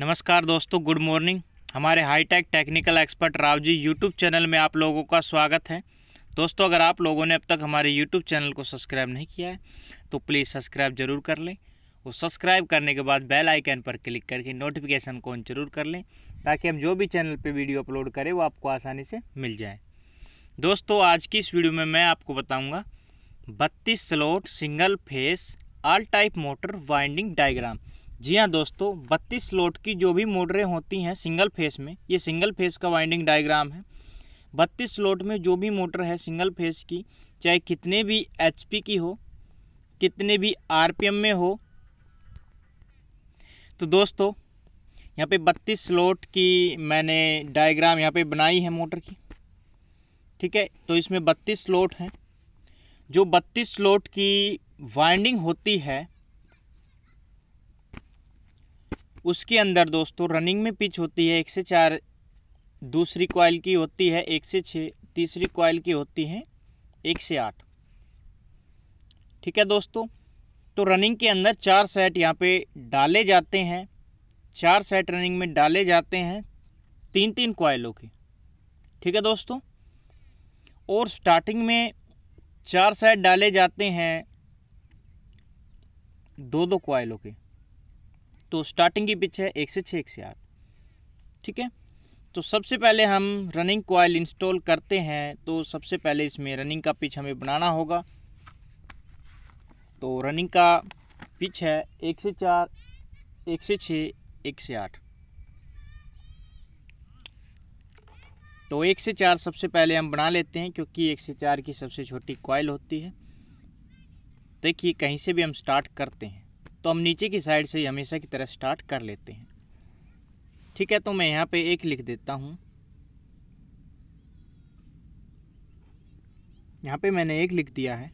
नमस्कार दोस्तों good morning हमारे high tech technical expert Rao ji YouTube channel में आप लोगों का स्वागत है दोस्तों अगर आप लोगों ने अब तक हमारे यूट्यूब चैनल को सब्सक्राइब नहीं किया है तो प्लीज़ सब्सक्राइब जरूर कर लें और सब्सक्राइब करने के बाद बेल आइकन पर क्लिक करके नोटिफिकेशन को ऑन जरूर कर लें ताकि हम जो भी चैनल पर वीडियो अपलोड करें वो आपको आसानी से मिल जाए दोस्तों आज की इस वीडियो में मैं आपको बताऊँगा बत्तीस slot single phase all type motor winding diagram जी हाँ दोस्तों 32 स्लोट की जो भी मोटरें होती हैं सिंगल फेस में ये सिंगल फेस का वाइंडिंग डायग्राम है 32 स्लोट में जो भी मोटर है सिंगल फेस की चाहे कितने भी एच की हो कितने भी आर में हो तो दोस्तों यहाँ पे 32 स्लोट की मैंने डायग्राम यहाँ पे बनाई है मोटर की ठीक है तो इसमें 32 स्लोट हैं जो 32 स्लोट की वाइंडिंग होती है उसके अंदर दोस्तों रनिंग में पिच होती है एक से चार दूसरी कॉयल की होती है एक से छः तीसरी कॉइल की होती है एक से आठ ठीक है दोस्तों तो रनिंग के अंदर चार सेट यहाँ पे डाले जाते हैं चार सेट रनिंग में डाले जाते हैं तीन तीन कॉयलों के ठीक है दोस्तों और स्टार्टिंग में चार सेट डाले जाते हैं दो दो कॉयलों के तो स्टार्टिंग की पिच है एक से छः एक से आठ ठीक है तो सबसे पहले हम रनिंग कोयल इंस्टॉल करते हैं तो सबसे पहले इसमें रनिंग का पिच हमें बनाना होगा तो रनिंग का पिच है एक से चार एक से छः एक से आठ तो एक से चार सबसे पहले हम बना लेते हैं क्योंकि एक से चार की सबसे छोटी कॉयल होती है देखिए कहीं से भी हम स्टार्ट करते हैं तो हम नीचे की साइड से हमेशा की तरह स्टार्ट कर लेते हैं ठीक है तो मैं यहाँ पे एक लिख देता हूँ यहाँ पे मैंने एक लिख दिया है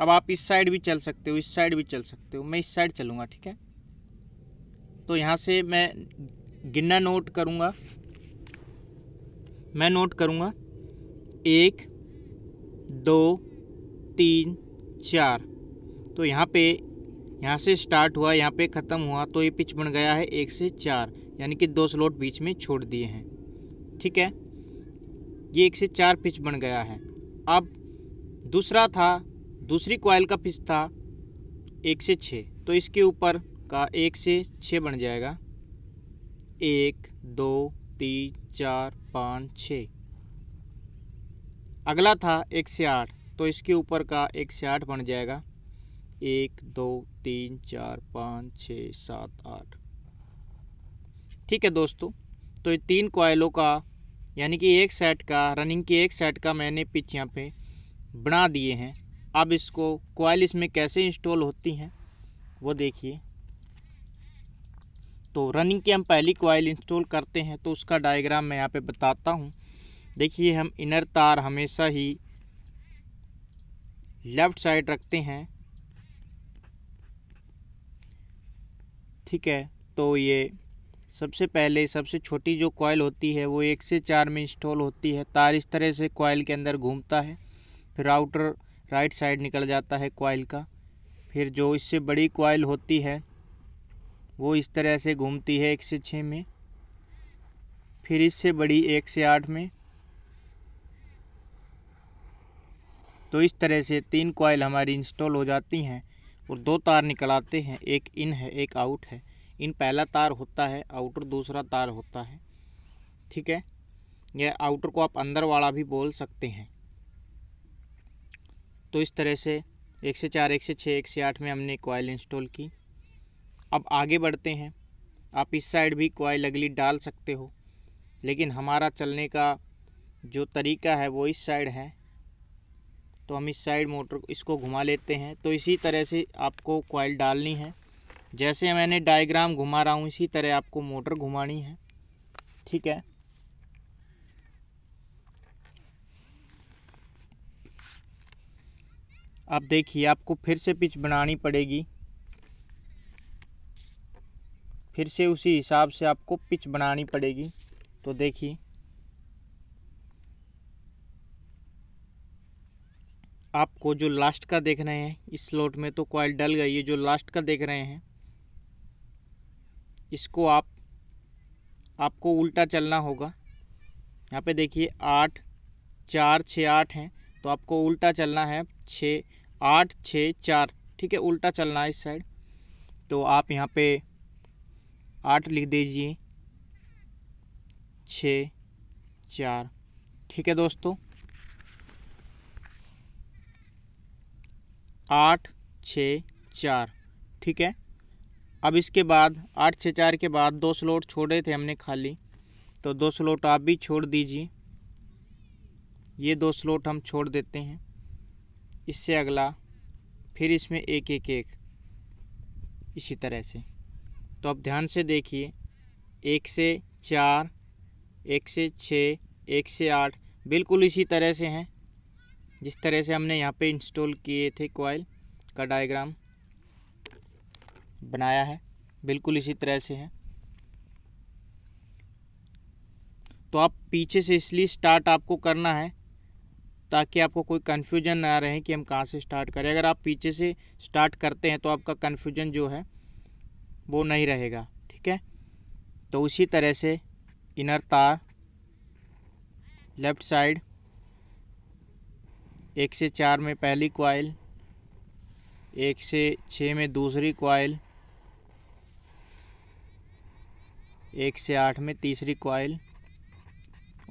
अब आप इस साइड भी चल सकते हो इस साइड भी चल सकते हो मैं इस साइड चलूँगा ठीक है तो यहाँ से मैं गिनना नोट करूँगा मैं नोट करूँगा एक दो तीन चार तो यहाँ पे यहाँ से स्टार्ट हुआ यहाँ पे ख़त्म हुआ तो ये पिच बन गया है एक से चार यानी कि दो स्लॉट बीच में छोड़ दिए हैं ठीक है ये एक से चार पिच बन गया है अब दूसरा था दूसरी क्वाइल का पिच था एक से छः तो इसके ऊपर का एक से छः बन जाएगा एक दो तीन चार पाँच छ अगला था एक से आठ तो इसके ऊपर का एक से आठ बन जाएगा एक दो तीन चार पाँच छः सात आठ ठीक है दोस्तों तो ये तीन कॉयलों का यानी कि एक सेट का रनिंग की एक सेट का मैंने पिच यहाँ पे बना दिए हैं अब इसको कॉयल इसमें कैसे इंस्टॉल होती हैं वो देखिए तो रनिंग की हम पहली कॉयल इंस्टॉल करते हैं तो उसका डायग्राम मैं यहाँ पे बताता हूँ देखिए हम इनर तार हमेशा ही लेफ़्ट साइड रखते हैं ठीक है तो ये सबसे पहले सबसे छोटी जो कॉयल होती है वो एक से चार में इंस्टॉल होती है तार इस तरह से कॉयल के अंदर घूमता है फिर आउटर राइट साइड निकल जाता है कॉयल का फिर जो इससे बड़ी कॉयल होती है वो इस तरह से घूमती है एक से छः में फिर इससे बड़ी एक से आठ में तो इस तरह से तीन कॉयल हमारी इंस्टॉल हो जाती हैं और दो तार निकल आते हैं एक इन है एक आउट है इन पहला तार होता है आउटर दूसरा तार होता है ठीक है यह आउटर को आप अंदर वाला भी बोल सकते हैं तो इस तरह से एक से चार एक से छः एक से आठ में हमने कॉयल इंस्टॉल की अब आगे बढ़ते हैं आप इस साइड भी कॉयल अगली डाल सकते हो लेकिन हमारा चलने का जो तरीका है वो इस साइड है तो हम इस साइड मोटर इसको घुमा लेते हैं तो इसी तरह से आपको कॉइल डालनी है जैसे मैंने डायग्राम घुमा रहा हूँ इसी तरह आपको मोटर घुमानी है ठीक है अब देखिए आपको फिर से पिच बनानी पड़ेगी फिर से उसी हिसाब से आपको पिच बनानी पड़ेगी तो देखिए आपको जो लास्ट का देख रहे हैं इस स्लॉट में तो कॉइल डल गई है जो लास्ट का देख रहे हैं इसको आप आपको उल्टा चलना होगा यहाँ पे देखिए आठ चार छः आठ हैं तो आपको उल्टा चलना है छः आठ छः चार ठीक है उल्टा चलना है इस साइड तो आप यहाँ पे आठ लिख दीजिए छ चार ठीक है दोस्तों आठ छः चार ठीक है अब इसके बाद आठ छः चार के बाद दो स्लोट छोड़े थे हमने खाली तो दो स्लोट आप भी छोड़ दीजिए ये दो स्लोट हम छोड़ देते हैं इससे अगला फिर इसमें एक एक एक इसी तरह से तो आप ध्यान से देखिए एक से चार एक से छः एक से आठ बिल्कुल इसी तरह से हैं जिस तरह से हमने यहाँ पे इंस्टॉल किए थे कोयल का डायग्राम बनाया है बिल्कुल इसी तरह से है तो आप पीछे से इसलिए स्टार्ट आपको करना है ताकि आपको कोई कन्फ्यूजन ना रहे कि हम कहाँ से स्टार्ट करें अगर आप पीछे से स्टार्ट करते हैं तो आपका कन्फ्यूजन जो है वो नहीं रहेगा ठीक है तो उसी तरह से इनर तार लेफ़्ट साइड एक से चार में पहली क्वाइल एक से छ में दूसरी क्वाइल एक से आठ में तीसरी क्वाइल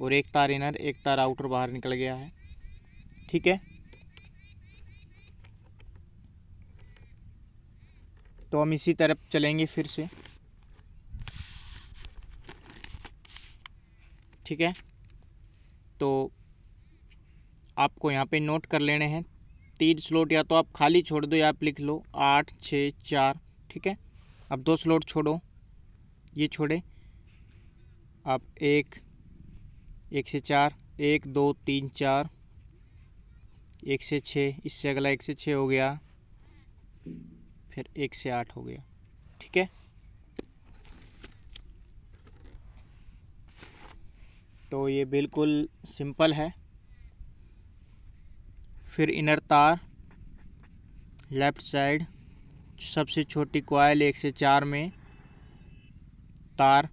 और एक तार इनर एक तार आउटर बाहर निकल गया है ठीक है तो हम इसी तरफ चलेंगे फिर से ठीक है तो आपको यहाँ पे नोट कर लेने हैं तीन स्लॉट या तो आप खाली छोड़ दो या आप लिख लो आठ छः चार ठीक है आप दो स्लॉट छोड़ो ये छोड़े आप एक एक से चार एक दो तीन चार एक से छः इससे अगला एक से छः हो गया फिर एक से आठ हो गया ठीक है तो ये बिल्कुल सिंपल है फिर इनर तार लेफ्ट साइड सबसे छोटी क्वाइल एक से चार में तार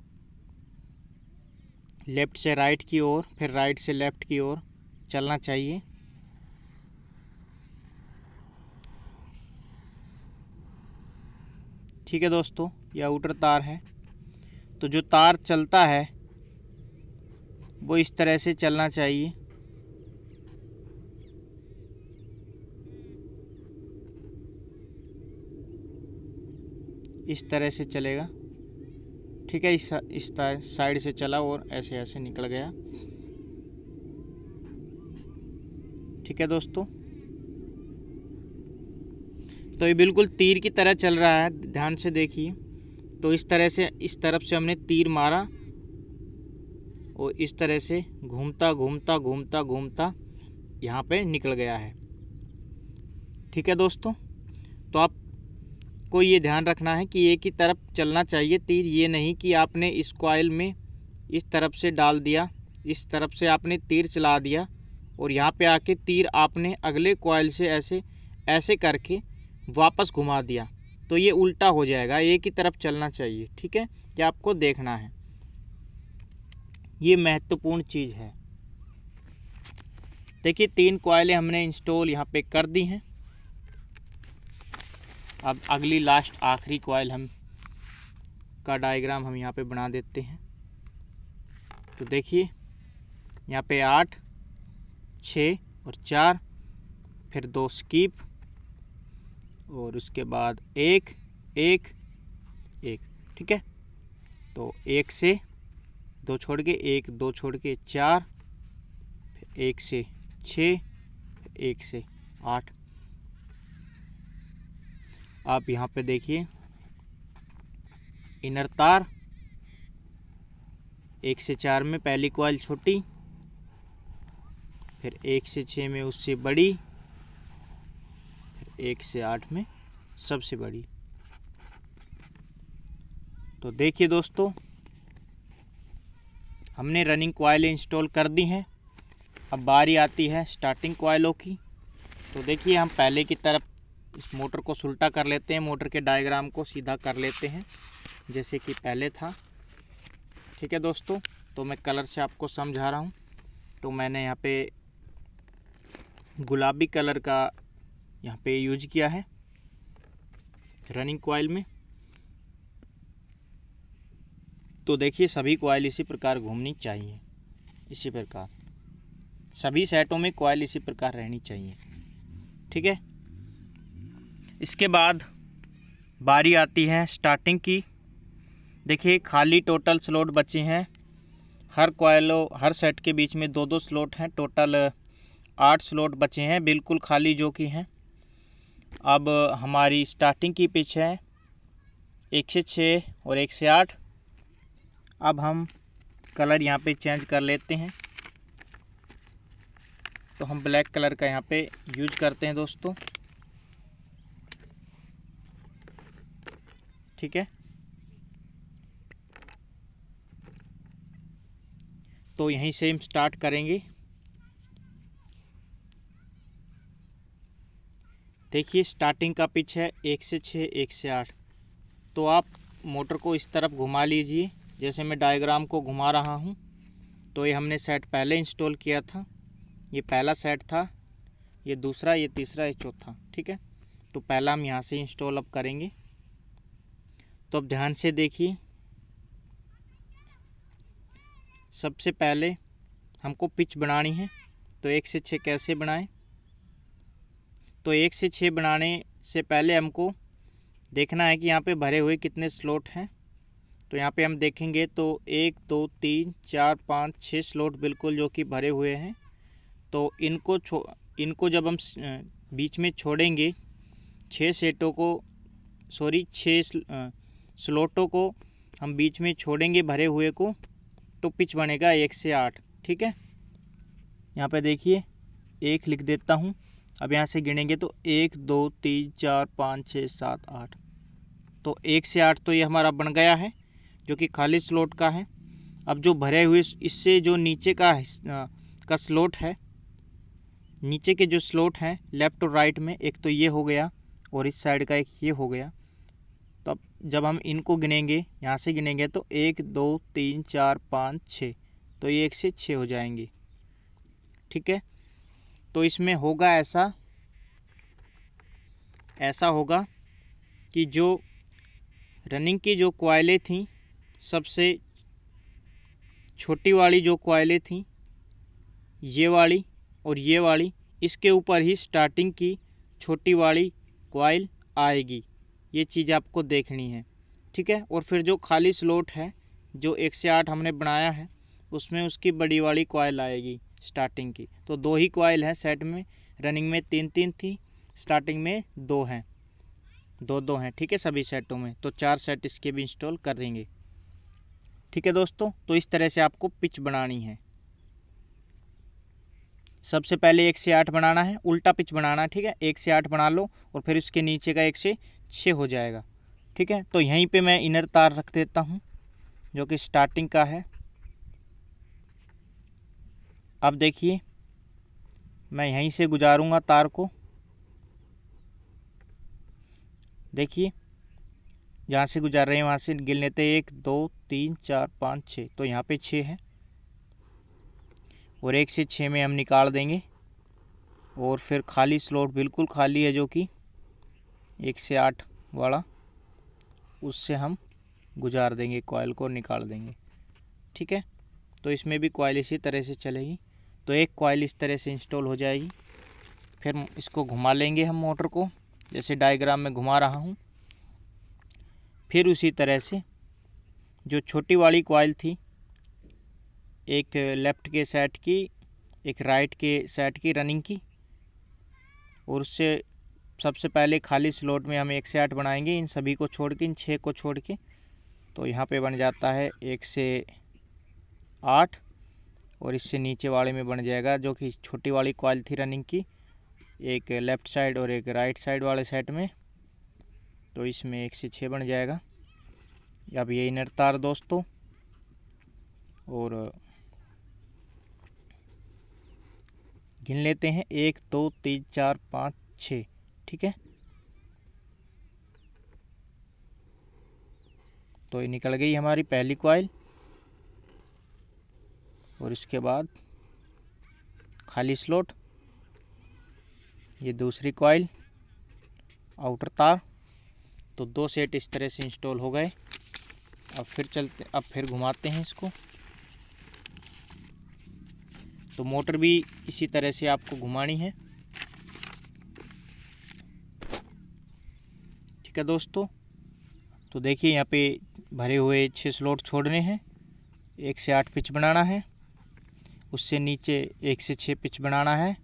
लेफ्ट से राइट की ओर फिर राइट से लेफ्ट की ओर चलना चाहिए ठीक है दोस्तों यह आउटर तार है तो जो तार चलता है वो इस तरह से चलना चाहिए इस तरह से चलेगा ठीक है इस इस साइड से चला और ऐसे ऐसे निकल गया ठीक है दोस्तों तो ये बिल्कुल तीर की तरह चल रहा है ध्यान से देखिए तो इस तरह से इस तरफ से हमने तीर मारा और इस तरह से घूमता घूमता घूमता घूमता यहाँ पे निकल गया है ठीक है दोस्तों तो आप को ये ध्यान रखना है कि एक ही तरफ चलना चाहिए तीर ये नहीं कि आपने इस कॉयल में इस तरफ से डाल दिया इस तरफ से आपने तीर चला दिया और यहाँ पे आके तीर आपने अगले कॉयल से ऐसे ऐसे करके वापस घुमा दिया तो ये उल्टा हो जाएगा एक ही तरफ चलना चाहिए ठीक है क्या आपको देखना है ये महत्वपूर्ण चीज़ है देखिए तीन कॉयलें हमने इंस्टॉल यहाँ पे कर दी हैं अब अगली लास्ट आखिरी कॉयल हम का डायग्राम हम यहाँ पे बना देते हैं तो देखिए यहाँ पे आठ छ और चार फिर दो स्कीप और उसके बाद एक एक एक ठीक है तो एक से दो छोड़ के एक दो छोड़ के चार फिर एक से छः एक से आठ आप यहाँ पे देखिए इनर तार एक से चार में पहली क्वाइल छोटी फिर एक से छः में उससे बड़ी फिर एक से आठ में सबसे बड़ी तो देखिए दोस्तों हमने रनिंग क्वाइल इंस्टॉल कर दी हैं अब बारी आती है स्टार्टिंग कॉयलों की तो देखिए हम पहले की तरफ इस मोटर को सुलटा कर लेते हैं मोटर के डायग्राम को सीधा कर लेते हैं जैसे कि पहले था ठीक है दोस्तों तो मैं कलर से आपको समझा रहा हूँ तो मैंने यहाँ पे गुलाबी कलर का यहाँ पे यूज किया है रनिंग कोयल में तो देखिए सभी कोयल इसी प्रकार घूमनी चाहिए इसी प्रकार सभी सेटों में कोयल इसी प्रकार रहनी चाहिए ठीक है इसके बाद बारी आती है स्टार्टिंग की देखिए खाली टोटल स्लॉट बचे हैं हर कोयलो हर सेट के बीच में दो दो स्लॉट हैं टोटल आठ स्लॉट बचे हैं बिल्कुल खाली जो कि हैं अब हमारी स्टार्टिंग की पिच है एक से छः और एक से आठ अब हम कलर यहाँ पे चेंज कर लेते हैं तो हम ब्लैक कलर का यहाँ पे यूज करते हैं दोस्तों ठीक है तो यहीं से हम स्टार्ट करेंगे देखिए स्टार्टिंग का पिच है एक से छः एक से आठ तो आप मोटर को इस तरफ घुमा लीजिए जैसे मैं डायग्राम को घुमा रहा हूँ तो ये हमने सेट पहले इंस्टॉल किया था ये पहला सेट था ये दूसरा ये तीसरा ये चौथा ठीक है तो पहला हम यहाँ से इंस्टॉल अब करेंगे तो अब ध्यान से देखिए सबसे पहले हमको पिच बनानी है तो एक से छः कैसे बनाएं तो एक से छः बनाने से पहले हमको देखना है कि यहाँ पे भरे हुए कितने स्लॉट हैं तो यहाँ पे हम देखेंगे तो एक दो तीन चार पाँच छः स्लॉट बिल्कुल जो कि भरे हुए हैं तो इनको छो इनको जब हम बीच में छोड़ेंगे छः सेटों को सॉरी छः स्लोटों को हम बीच में छोड़ेंगे भरे हुए को तो पिच बनेगा एक से आठ ठीक है यहाँ पे देखिए एक लिख देता हूँ अब यहाँ से गिनेंगे तो एक दो तीन चार पाँच छः सात आठ तो एक से आठ तो ये हमारा बन गया है जो कि खाली स्लोट का है अब जो भरे हुए इससे जो नीचे का का स्लोट है नीचे के जो स्लोट हैं लेफ़्ट और राइट में एक तो ये हो गया और इस साइड का एक ये हो गया तो अब जब हम इनको गिनेंगे यहाँ से गिनेंगे तो एक दो तीन चार पाँच छः तो ये एक से छः हो जाएंगे ठीक है तो इसमें होगा ऐसा ऐसा होगा कि जो रनिंग की जो कोयलें थीं सबसे छोटी वाली जो कोयलें थीं ये वाली और ये वाली इसके ऊपर ही स्टार्टिंग की छोटी वाली कोयल आएगी ये चीज़ आपको देखनी है ठीक है और फिर जो खाली स्लोट है जो एक से आठ हमने बनाया है उसमें उसकी बड़ी वाली कॉयल आएगी स्टार्टिंग की तो दो ही कॉयल है सेट में रनिंग में तीन तीन थी स्टार्टिंग में दो हैं दो दो हैं ठीक है सभी सेटों में तो चार सेट इसके भी इंस्टॉल कर देंगे ठीक है दोस्तों तो इस तरह से आपको पिच बनानी है सबसे पहले एक से आठ बनाना है उल्टा पिच बनाना है ठीक है एक से आठ बना लो और फिर उसके नीचे का एक से छः हो जाएगा ठीक है तो यहीं पे मैं इनर तार रख देता हूँ जो कि स्टार्टिंग का है अब देखिए मैं यहीं से गुजारूंगा तार को देखिए जहाँ से गुजार रहे हैं वहाँ से गिन लेते एक दो तीन चार पाँच छः तो यहाँ पे छः है और एक से छः में हम निकाल देंगे और फिर खाली स्लॉट बिल्कुल खाली है जो कि एक से आठ वाला उससे हम गुजार देंगे कॉयल को निकाल देंगे ठीक है तो इसमें भी कॉयल इसी तरह से चलेगी तो एक कॉयल इस तरह से इंस्टॉल हो जाएगी फिर इसको घुमा लेंगे हम मोटर को जैसे डायग्राम में घुमा रहा हूँ फिर उसी तरह से जो छोटी वाली कॉयल थी एक लेफ़्ट के सेट की एक राइट के सेट की रनिंग की और उससे सबसे पहले खाली स्लॉट में हम एक से आठ बनाएंगे इन सभी को छोड़ के इन छः को छोड़ के तो यहाँ पे बन जाता है एक से आठ और इससे नीचे वाले में बन जाएगा जो कि छोटी वाली कॉल थी रनिंग की एक लेफ़्ट साइड और एक राइट साइड वाले सेट में तो इसमें एक से छः बन जाएगा अब ये इनर तार दोस्तों और गिन लेते हैं एक दो तीन चार पाँच छः ठीक है तो ये निकल गई हमारी पहली कॉइल और इसके बाद खाली स्लोट ये दूसरी कॉइल आउटर तार तो दो सेट इस तरह से इंस्टॉल हो गए अब फिर चलते अब फिर घुमाते हैं इसको तो मोटर भी इसी तरह से आपको घुमानी है ठीक है दोस्तों तो देखिए यहाँ पे भरे हुए छः स्लॉट छोड़ने हैं एक से आठ पिच बनाना है उससे नीचे एक से छः पिच बनाना है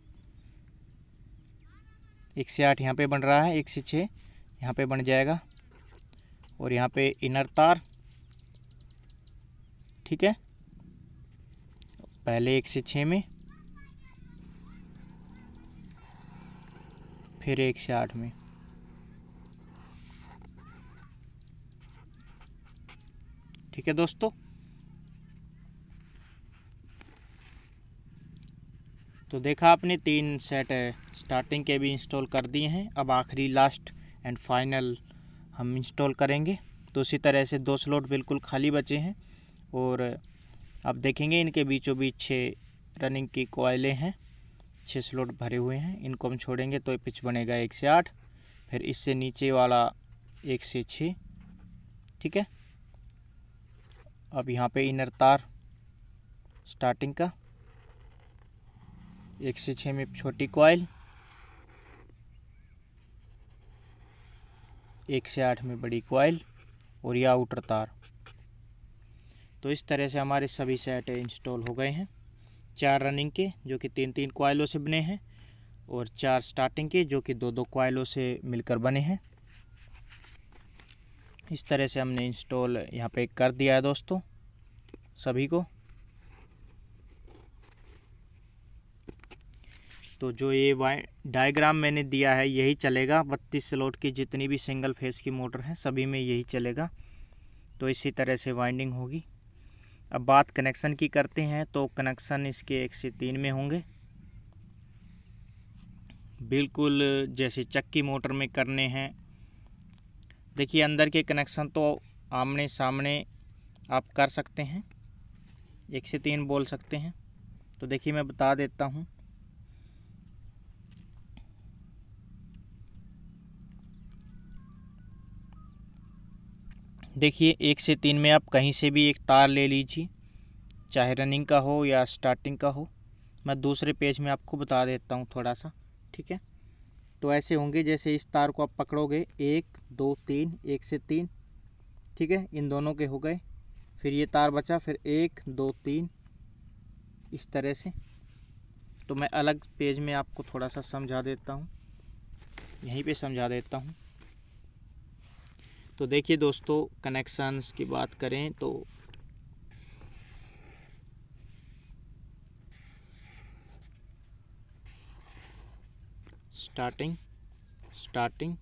एक से आठ यहाँ पे बन रहा है एक से छः यहाँ पे बन जाएगा और यहाँ पे इनर तार ठीक है पहले एक से छः में फिर एक से आठ में ठीक है दोस्तों तो देखा आपने तीन सेट स्टार्टिंग के भी इंस्टॉल कर दिए हैं अब आखिरी लास्ट एंड फाइनल हम इंस्टॉल करेंगे तो इसी तरह से दो स्लॉट बिल्कुल खाली बचे हैं और आप देखेंगे इनके बीचों बीच छः रनिंग की कोयले हैं छः स्लॉट भरे हुए हैं इनको हम छोड़ेंगे तो पिच बनेगा एक से आठ फिर इससे नीचे वाला एक से छः ठीक है अब यहाँ पे इनर तार स्टार्टिंग का एक से छः में छोटी कॉयल एक से आठ में बड़ी कॉयल और यह आउटर तार तो इस तरह से हमारे सभी सेट इंस्टॉल हो गए हैं चार रनिंग के जो कि तीन तीन कॉयलों से बने हैं और चार स्टार्टिंग के जो कि दो दो कोयलों से मिलकर बने हैं इस तरह से हमने इंस्टॉल यहाँ पे कर दिया है दोस्तों सभी को तो जो ये वाई डायग्राम मैंने दिया है यही चलेगा बत्तीस स्लॉट की जितनी भी सिंगल फेस की मोटर है सभी में यही चलेगा तो इसी तरह से वाइंडिंग होगी अब बात कनेक्शन की करते हैं तो कनेक्शन इसके एक से तीन में होंगे बिल्कुल जैसे चक्की मोटर में करने हैं देखिए अंदर के कनेक्शन तो आमने सामने आप कर सकते हैं एक से तीन बोल सकते हैं तो देखिए मैं बता देता हूँ देखिए एक से तीन में आप कहीं से भी एक तार ले लीजिए चाहे रनिंग का हो या स्टार्टिंग का हो मैं दूसरे पेज में आपको बता देता हूँ थोड़ा सा ठीक है तो ऐसे होंगे जैसे इस तार को आप पकड़ोगे एक दो तीन एक से तीन ठीक है इन दोनों के हो गए फिर ये तार बचा फिर एक दो तीन इस तरह से तो मैं अलग पेज में आपको थोड़ा सा समझा देता हूँ यहीं पे समझा देता हूँ तो देखिए दोस्तों कनेक्शंस की बात करें तो starting starting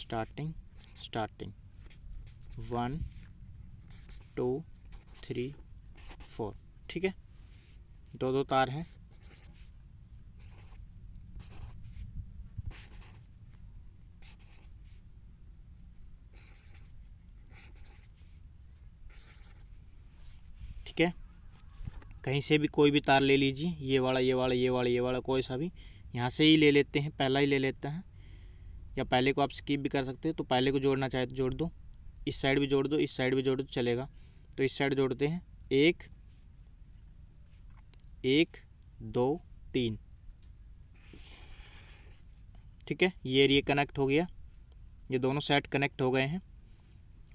starting starting one two three four ठीक है दो दो तार हैं ठीक है कहीं से भी कोई भी तार ले लीजिए ये वाला ये वाला ये वाला ये वाला कोई सा भी यहाँ से ही ले लेते हैं पहला ही ले लेते हैं या पहले को आप स्किप भी कर सकते हो तो पहले को जोड़ना चाहे तो जोड़ दो इस साइड भी जोड़ दो इस साइड भी जोड़ दो तो चलेगा तो इस साइड जोड़ते हैं एक एक दो तीन ठीक है ये ये कनेक्ट हो गया ये दोनों सेट कनेक्ट हो गए हैं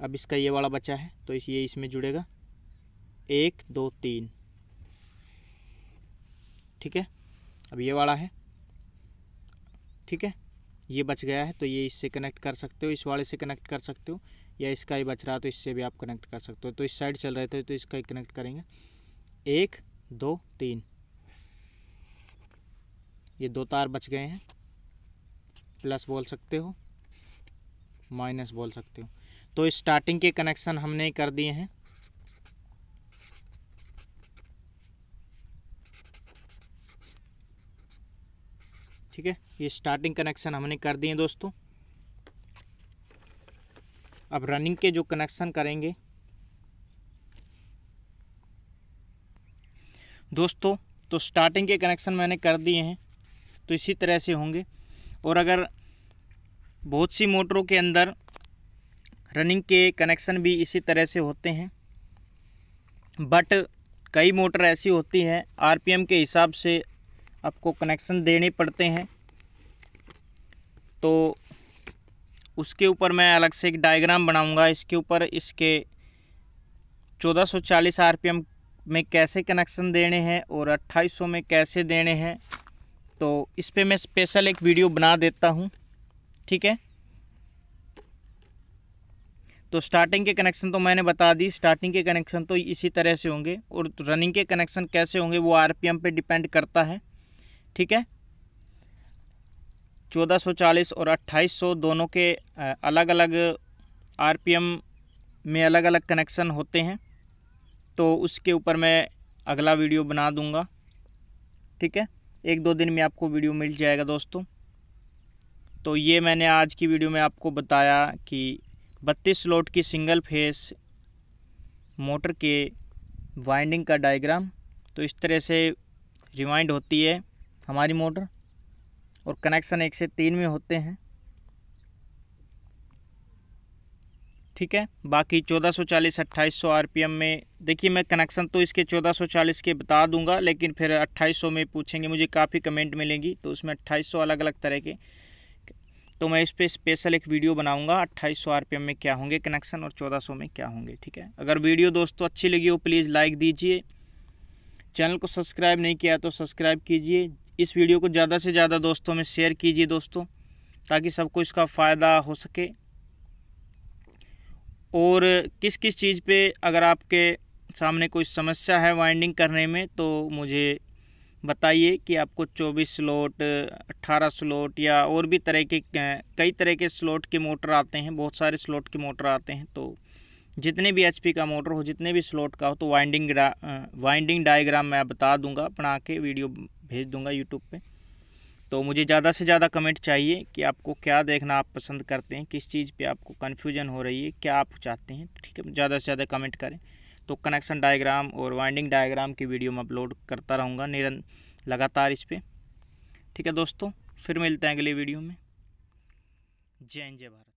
अब इसका ये वाला बचा है तो इस ये इसमें जुड़ेगा एक दो तीन ठीक है अब ये वाला है ठीक है ये बच गया है तो ये इससे कनेक्ट कर सकते हो इस वाले से कनेक्ट कर सकते हो या इसका ही बच रहा है तो इससे भी आप कनेक्ट कर सकते हो तो इस साइड चल रहे थे तो इसका ही कनेक्ट करेंगे एक दो तीन ये दो तार बच गए हैं प्लस बोल सकते हो माइनस बोल सकते हो तो स्टार्टिंग के कनेक्शन हमने कर दिए हैं ठीक है ये स्टार्टिंग कनेक्शन हमने कर दिए दोस्तों अब रनिंग के जो कनेक्शन करेंगे दोस्तों तो स्टार्टिंग के कनेक्शन मैंने कर दिए हैं तो इसी तरह से होंगे और अगर बहुत सी मोटरों के अंदर रनिंग के कनेक्शन भी इसी तरह से होते हैं बट कई मोटर ऐसी होती है आरपीएम के हिसाब से आपको कनेक्शन देने पड़ते हैं तो उसके ऊपर मैं अलग से एक डायग्राम बनाऊंगा इसके ऊपर इसके 1440 आरपीएम में कैसे कनेक्शन देने हैं और 2800 में कैसे देने हैं तो इस पर मैं स्पेशल एक वीडियो बना देता हूँ ठीक है तो स्टार्टिंग के कनेक्शन तो मैंने बता दी स्टार्टिंग के कनेक्शन तो इसी तरह से होंगे और रनिंग के कनेक्शन कैसे होंगे वो आरपीएम पे डिपेंड करता है ठीक है 1440 और 2800 दोनों के अलग अलग आरपीएम में अलग अलग कनेक्शन होते हैं तो उसके ऊपर मैं अगला वीडियो बना दूंगा ठीक है एक दो दिन में आपको वीडियो मिल जाएगा दोस्तों तो ये मैंने आज की वीडियो में आपको बताया कि 32 लोट की सिंगल फेस मोटर के वाइंडिंग का डायग्राम तो इस तरह से रिवाइंड होती है हमारी मोटर और कनेक्शन एक से तीन में होते हैं ठीक है बाकी 1440 2800 आरपीएम में देखिए मैं कनेक्शन तो इसके 1440 के बता दूंगा लेकिन फिर 2800 में पूछेंगे मुझे काफ़ी कमेंट मिलेंगी तो उसमें 2800 अलग अलग तरह के तो मैं इस पर स्पेशल एक वीडियो बनाऊंगा 2800 आरपीएम में क्या होंगे कनेक्शन और 1400 में क्या होंगे ठीक है अगर वीडियो दोस्तों अच्छी लगी हो प्लीज़ लाइक दीजिए चैनल को सब्सक्राइब नहीं किया तो सब्सक्राइब कीजिए इस वीडियो को ज़्यादा से ज़्यादा दोस्तों में शेयर कीजिए दोस्तों ताकि सबको इसका फ़ायदा हो सके और किस किस चीज़ पे अगर आपके सामने कोई समस्या है वाइंडिंग करने में तो मुझे बताइए कि आपको 24 स्लॉट 18 स्लॉट या और भी तरह के कई तरह के स्लॉट के मोटर आते हैं बहुत सारे स्लॉट के मोटर आते हैं तो जितने भी एच का मोटर हो जितने भी स्लॉट का हो तो वाइंडिंग वाइंडिंग डायग्राम मैं बता दूंगा अपना के वीडियो भेज दूँगा यूट्यूब पर तो मुझे ज़्यादा से ज़्यादा कमेंट चाहिए कि आपको क्या देखना आप पसंद करते हैं किस चीज़ पे आपको कन्फ्यूजन हो रही है क्या आप चाहते हैं ठीक है ज़्यादा से ज़्यादा कमेंट करें तो कनेक्शन डायग्राम और वाइंडिंग डायग्राम की वीडियो मैं अपलोड करता रहूँगा निरन लगातार इस पर ठीक है दोस्तों फिर मिलते हैं अगले वीडियो में जय जय भारत